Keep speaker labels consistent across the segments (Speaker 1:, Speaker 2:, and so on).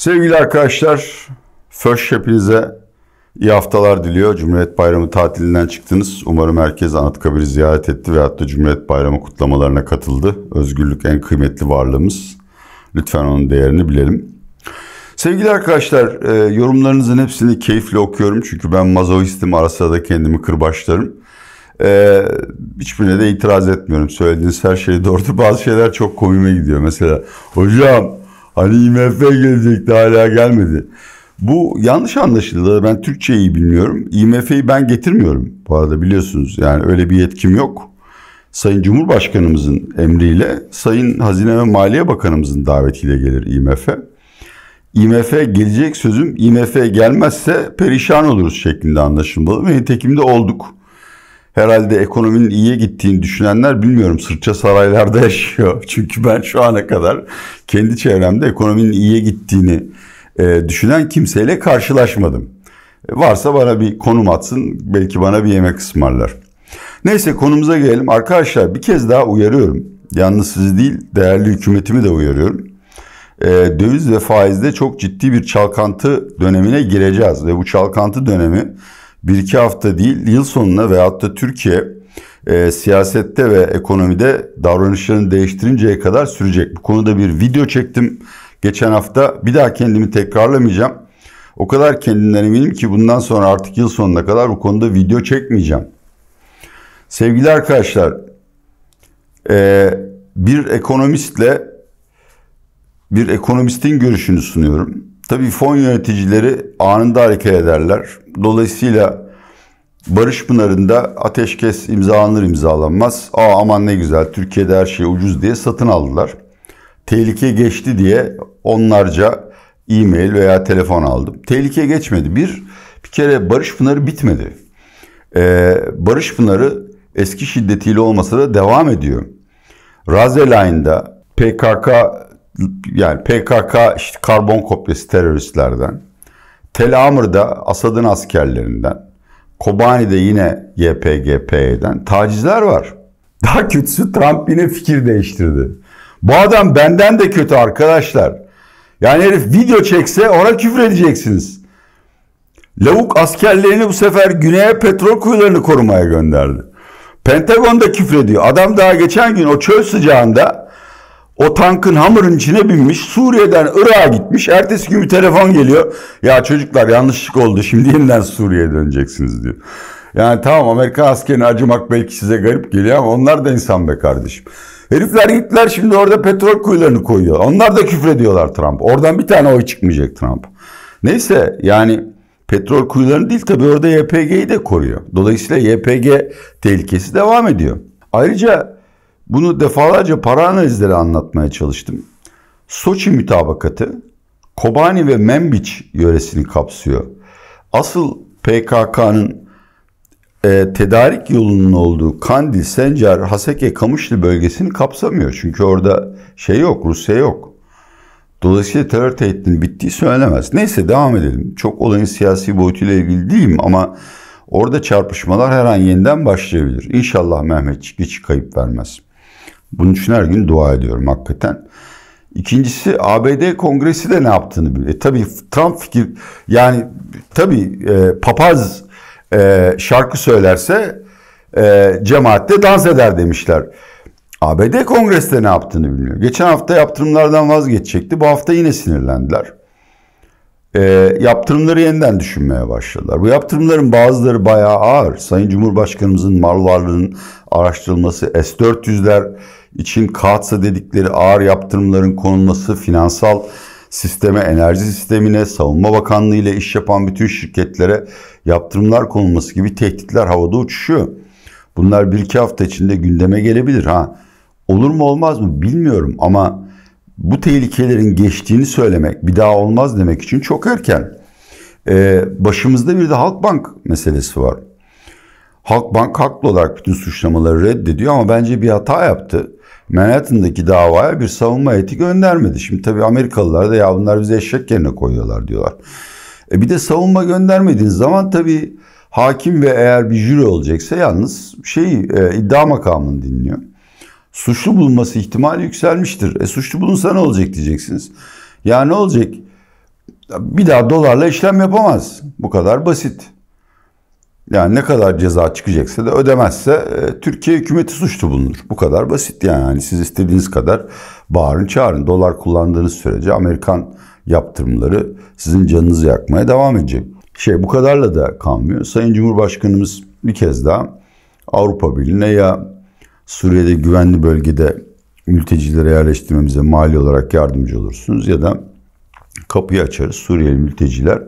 Speaker 1: Sevgili arkadaşlar, FÖŞ hepinize iyi haftalar diliyor. Cumhuriyet Bayramı tatilinden çıktınız. Umarım herkes Anıtkabir'i ziyaret etti ve hatta Cumhuriyet Bayramı kutlamalarına katıldı. Özgürlük en kıymetli varlığımız. Lütfen onun değerini bilelim. Sevgili arkadaşlar, e, yorumlarınızın hepsini keyifle okuyorum. Çünkü ben mazoistim, arasında sırada kendimi kırbaçlarım. E, hiçbirine de itiraz etmiyorum. Söylediğiniz her şey doğru. Bazı şeyler çok komime gidiyor. Mesela hocam Ali IMF gelecekti hala gelmedi. Bu yanlış anlaşıldı. Ben Türkçeyi bilmiyorum. IMF'yi ben getirmiyorum bu arada biliyorsunuz. Yani öyle bir yetkim yok. Sayın Cumhurbaşkanımızın emriyle Sayın Hazine ve Maliye Bakanımızın davetiyle gelir IMF. IMF gelecek sözüm IMF gelmezse perişan oluruz şeklinde anlaşılmalı ve nitekim de olduk herhalde ekonominin iyiye gittiğini düşünenler bilmiyorum sırça saraylarda yaşıyor. Çünkü ben şu ana kadar kendi çevremde ekonominin iyiye gittiğini e, düşünen kimseyle karşılaşmadım. E, varsa bana bir konum atsın belki bana bir yemek ısmarlar. Neyse konumuza gelelim. Arkadaşlar bir kez daha uyarıyorum. Yalnız sizi değil değerli hükümetimi de uyarıyorum. E, döviz ve faizde çok ciddi bir çalkantı dönemine gireceğiz ve bu çalkantı dönemi bir iki hafta değil yıl sonuna veyahut da Türkiye e, siyasette ve ekonomide davranışlarını değiştirinceye kadar sürecek. Bu konuda bir video çektim geçen hafta. Bir daha kendimi tekrarlamayacağım. O kadar kendinden eminim ki bundan sonra artık yıl sonuna kadar bu konuda video çekmeyeceğim. Sevgili arkadaşlar, e, bir ekonomistle bir ekonomistin görüşünü sunuyorum. Tabii fon yöneticileri anında hareket ederler. Dolayısıyla Barış Pınarı'nda ateşkes imzalanır imzalanmaz. Aa aman ne güzel Türkiye'de her şey ucuz diye satın aldılar. Tehlike geçti diye onlarca e-mail veya telefon aldım. Tehlike geçmedi. Bir, bir kere Barış Pınarı bitmedi. Ee, Barış Pınarı eski şiddetiyle olmasa da devam ediyor. Razeline'da PKK yani PKK işte karbon kopyası teröristlerden, Tel Amr'da Asad'ın askerlerinden, Kobani'de yine YPGP'den tacizler var. Daha kötüsü Trump yine fikir değiştirdi. Bu adam benden de kötü arkadaşlar. Yani herif video çekse ona küfür edeceksiniz. Lavuk askerlerini bu sefer güneye petrol kuyularını korumaya gönderdi. Pentagon da küfür ediyor. Adam daha geçen gün o çöl sıcağında o tankın hamurun içine binmiş. Suriye'den Irak'a gitmiş. Ertesi gün bir telefon geliyor. Ya çocuklar yanlışlık oldu. Şimdi yeniden Suriye'ye döneceksiniz diyor. Yani tamam Amerika askerini acımak belki size garip geliyor ama onlar da insan be kardeşim. Herifler gittiler şimdi orada petrol kuyularını koyuyor. Onlar da küfrediyorlar Trump. Oradan bir tane oy çıkmayacak Trump. Neyse yani petrol kuyularını değil tabii orada YPG'yi de koruyor. Dolayısıyla YPG tehlikesi devam ediyor. Ayrıca bunu defalarca para analizleri anlatmaya çalıştım. Soçi mütabakatı Kobani ve Membiç yöresini kapsıyor. Asıl PKK'nın e, tedarik yolunun olduğu Kandil, Sencer, Haseke, Kamışlı bölgesini kapsamıyor. Çünkü orada şey yok, Rusya yok. Dolayısıyla terör tehditinin bittiği söylenemez. Neyse devam edelim. Çok olayın siyasi boyutuyla ilgili değilim ama orada çarpışmalar her an yeniden başlayabilir. İnşallah Mehmetçik hiç kayıp vermez. Bunun için her gün dua ediyorum hakikaten. İkincisi ABD Kongresi de ne yaptığını biliyor. E, tabii Trump fikir yani tabii e, papaz e, şarkı söylerse e, cemaatte dans eder demişler. ABD Kongresi de ne yaptığını bilmiyor. Geçen hafta yaptırımlardan vazgeçecekti. Bu hafta yine sinirlendiler e, yaptırımları yeniden düşünmeye başladılar. Bu yaptırımların bazıları bayağı ağır. Sayın Cumhurbaşkanımızın mal varlığının araştırılması, S-400'ler için katsa dedikleri ağır yaptırımların konulması, finansal sisteme, enerji sistemine, savunma bakanlığı ile iş yapan bütün şirketlere yaptırımlar konulması gibi tehditler havada uçuşuyor. Bunlar bir iki hafta içinde gündeme gelebilir ha. Olur mu olmaz mı bilmiyorum ama bu tehlikelerin geçtiğini söylemek, bir daha olmaz demek için çok erken. Ee, başımızda bir de Halkbank meselesi var. Halkbank haklı olarak bütün suçlamaları reddediyor ama bence bir hata yaptı. Manhattan'daki davaya bir savunma eti göndermedi. Şimdi tabii Amerikalılar da ya bunlar bizi eşek yerine koyuyorlar diyorlar. E bir de savunma göndermediğiniz zaman tabii hakim ve eğer bir jüri olacaksa yalnız şey e, iddia makamını dinliyor suçlu bulunması ihtimali yükselmiştir. E suçlu bulunsa ne olacak diyeceksiniz. Ya ne olacak? Bir daha dolarla işlem yapamaz. Bu kadar basit. Yani ne kadar ceza çıkacaksa da ödemezse e, Türkiye hükümeti suçlu bulunur. Bu kadar basit yani. yani. Siz istediğiniz kadar bağırın çağırın. Dolar kullandığınız sürece Amerikan yaptırımları sizin canınızı yakmaya devam edecek. Şey bu kadarla da kalmıyor. Sayın Cumhurbaşkanımız bir kez daha Avrupa Birliği'ne ya Suriye'de güvenli bölgede mültecilere yerleştirmemize mali olarak yardımcı olursunuz ya da kapıyı açarız Suriyeli mülteciler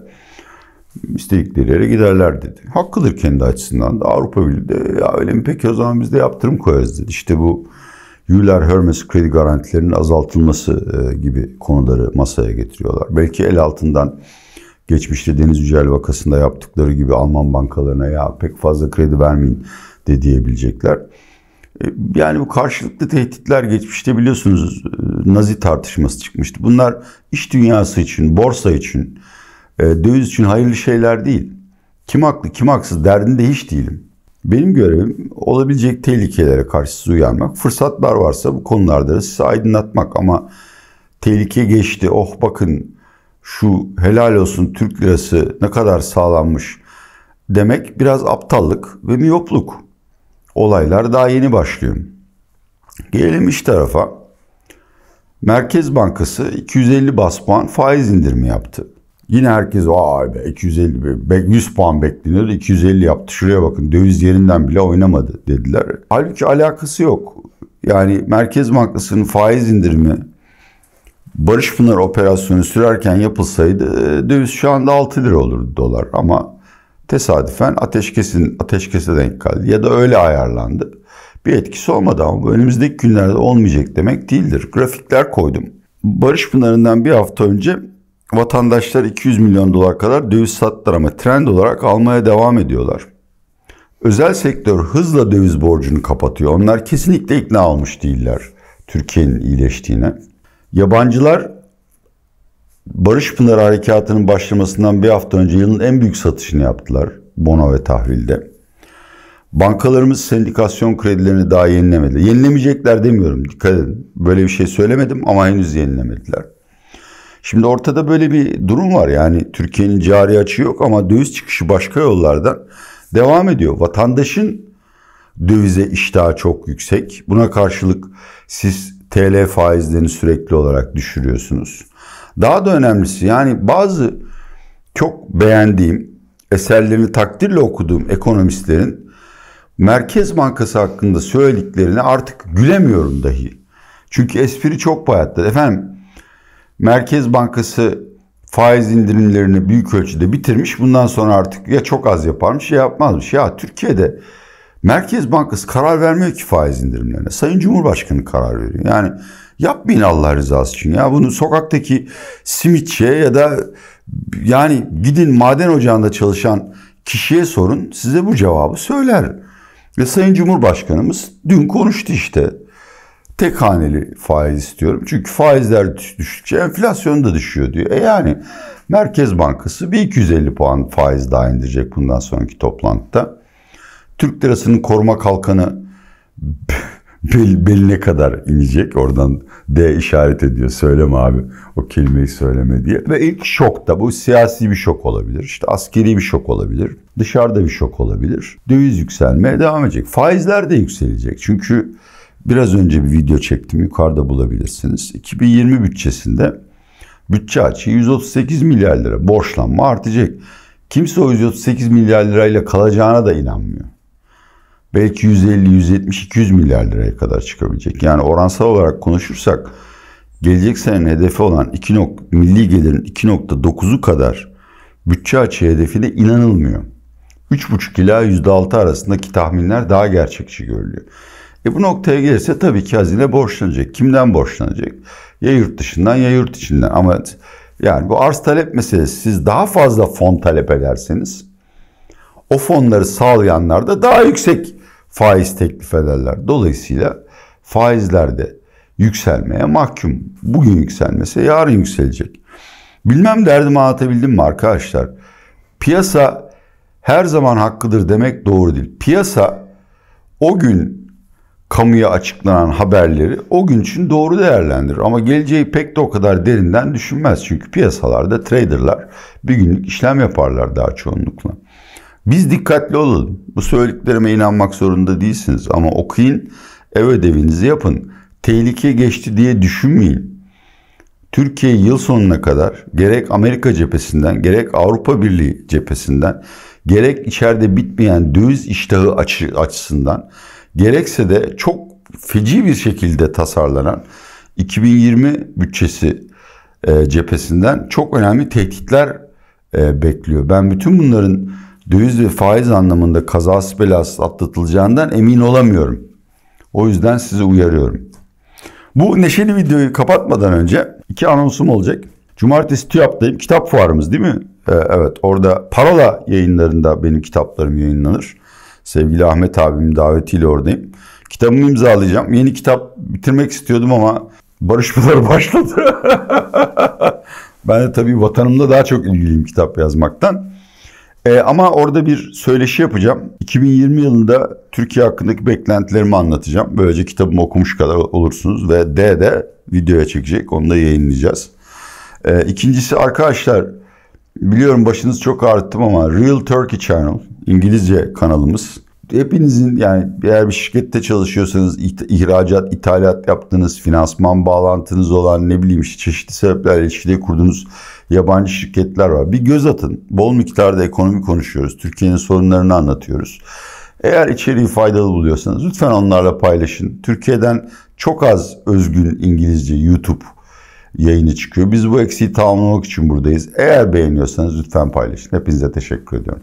Speaker 1: istedikleri yere giderler dedi. Haklıdır kendi açısından da Avrupa Birliği de ya öyle mi peki o zaman biz de yaptırım koyarız dedi. İşte bu Euler Hermes kredi garantilerinin azaltılması e, gibi konuları masaya getiriyorlar. Belki el altından geçmişte Deniz Yücel vakasında yaptıkları gibi Alman bankalarına ya pek fazla kredi vermeyin de diyebilecekler. E, yani bu karşılıklı tehditler geçmişte biliyorsunuz e, Nazi tartışması çıkmıştı. Bunlar iş dünyası için, borsa için, e, döviz için hayırlı şeyler değil. Kim haklı, kim haksız derdinde hiç değilim. Benim görevim olabilecek tehlikelere karşı sizi uyarmak. Fırsatlar varsa bu konularda da sizi aydınlatmak ama tehlike geçti. Oh bakın şu helal olsun Türk lirası ne kadar sağlanmış demek biraz aptallık ve miyopluk. Olaylar daha yeni başlıyor. Gelelim iş tarafa. Merkez Bankası 250 bas puan faiz indirimi yaptı. Yine herkes vay be 250 100 puan bekleniyordu 250 yaptı. Şuraya bakın döviz yerinden bile oynamadı dediler. Halbuki alakası yok. Yani Merkez Bankası'nın faiz indirimi Barış Pınar operasyonu sürerken yapılsaydı e, döviz şu anda 6 lira olurdu dolar ama tesadüfen ateşkesin ateşkese denk geldi ya da öyle ayarlandı. Bir etkisi olmadı ama bu önümüzdeki günlerde olmayacak demek değildir. Grafikler koydum. Barış Pınarı'ndan bir hafta önce vatandaşlar 200 milyon dolar kadar döviz sattılar ama trend olarak almaya devam ediyorlar. Özel sektör hızla döviz borcunu kapatıyor. Onlar kesinlikle ikna olmuş değiller Türkiye'nin iyileştiğine. Yabancılar Barış Pınar Harekatı'nın başlamasından bir hafta önce yılın en büyük satışını yaptılar bono ve tahvilde. Bankalarımız sendikasyon kredilerini daha yenilemedi. Yenilemeyecekler demiyorum dikkat edin. Böyle bir şey söylemedim ama henüz yenilemediler. Şimdi ortada böyle bir durum var yani Türkiye'nin cari açığı yok ama döviz çıkışı başka yollardan devam ediyor. Vatandaşın dövize iştahı çok yüksek. Buna karşılık siz TL faizlerini sürekli olarak düşürüyorsunuz. Daha da önemlisi yani bazı çok beğendiğim eserlerini takdirle okuduğum ekonomistlerin Merkez Bankası hakkında söylediklerini artık gülemiyorum dahi. Çünkü espri çok bayatladı. Efendim Merkez Bankası faiz indirimlerini büyük ölçüde bitirmiş. Bundan sonra artık ya çok az yaparmış ya yapmazmış. Ya Türkiye'de Merkez Bankası karar vermiyor ki faiz indirimlerine. Sayın Cumhurbaşkanı karar veriyor. Yani yapmayın Allah rızası için ya. Bunu sokaktaki simitçiye ya da yani gidin maden ocağında çalışan kişiye sorun size bu cevabı söyler. Ve Sayın Cumhurbaşkanımız dün konuştu işte. Tek haneli faiz istiyorum. Çünkü faizler düştükçe enflasyon da düşüyor diyor. E yani Merkez Bankası bir 250 puan faiz daha indirecek bundan sonraki toplantıda. Türk lirasının koruma kalkanı bel, beline kadar inecek. Oradan D işaret ediyor. Söyleme abi o kelimeyi söyleme diye. Ve ilk şok da bu siyasi bir şok olabilir. İşte askeri bir şok olabilir. Dışarıda bir şok olabilir. Döviz yükselmeye devam edecek. Faizler de yükselecek. Çünkü biraz önce bir video çektim. Yukarıda bulabilirsiniz. 2020 bütçesinde bütçe açığı 138 milyar lira. Borçlanma artacak. Kimse o 138 milyar lirayla kalacağına da inanmıyor belki 150, 170, 200 milyar liraya kadar çıkabilecek. Yani oransal olarak konuşursak gelecek senenin hedefi olan 2 nok milli gelirin 2.9'u kadar bütçe açığı hedefine de inanılmıyor. 3.5 ila %6 arasındaki tahminler daha gerçekçi görülüyor. E bu noktaya gelirse tabii ki hazine borçlanacak. Kimden borçlanacak? Ya yurt dışından ya yurt içinden. Ama yani bu arz talep meselesi siz daha fazla fon talep ederseniz o fonları sağlayanlar da daha yüksek faiz teklif ederler. Dolayısıyla faizlerde yükselmeye mahkum. Bugün yükselmese yarın yükselecek. Bilmem derdimi anlatabildim mi arkadaşlar? Piyasa her zaman hakkıdır demek doğru değil. Piyasa o gün kamuya açıklanan haberleri o gün için doğru değerlendirir. Ama geleceği pek de o kadar derinden düşünmez. Çünkü piyasalarda traderlar bir günlük işlem yaparlar daha çoğunlukla. Biz dikkatli olun. Bu söylediklerime inanmak zorunda değilsiniz ama okuyun, ev ödevinizi yapın. Tehlike geçti diye düşünmeyin. Türkiye yıl sonuna kadar gerek Amerika cephesinden, gerek Avrupa Birliği cephesinden, gerek içeride bitmeyen döviz iştahı açı, açısından, gerekse de çok feci bir şekilde tasarlanan 2020 bütçesi e, cephesinden çok önemli tehditler e, bekliyor. Ben bütün bunların döviz ve faiz anlamında kazası belasız atlatılacağından emin olamıyorum. O yüzden sizi uyarıyorum. Bu neşeli videoyu kapatmadan önce iki anonsum olacak. Cumartesi TÜYAP'tayım. Kitap fuarımız değil mi? Ee, evet orada Parola yayınlarında benim kitaplarım yayınlanır. Sevgili Ahmet abim davetiyle oradayım. Kitabımı imzalayacağım. Yeni kitap bitirmek istiyordum ama barışmalar başladı. ben de tabii vatanımda daha çok ilgiliyim kitap yazmaktan. E, ama orada bir söyleşi yapacağım. 2020 yılında Türkiye hakkındaki beklentilerimi anlatacağım. Böylece kitabımı okumuş kadar olursunuz ve D de videoya çekecek. Onu da yayınlayacağız. E, ikincisi arkadaşlar biliyorum başınız çok ağrıttım ama Real Turkey Channel İngilizce kanalımız hepinizin yani eğer bir şirkette çalışıyorsanız ihracat, ithalat yaptığınız, finansman bağlantınız olan ne bileyim çeşitli sebeplerle ilişkide kurduğunuz yabancı şirketler var. Bir göz atın. Bol miktarda ekonomi konuşuyoruz. Türkiye'nin sorunlarını anlatıyoruz. Eğer içeriği faydalı buluyorsanız lütfen onlarla paylaşın. Türkiye'den çok az özgün İngilizce YouTube yayını çıkıyor. Biz bu eksiği tamamlamak için buradayız. Eğer beğeniyorsanız lütfen paylaşın. Hepinize teşekkür ediyorum.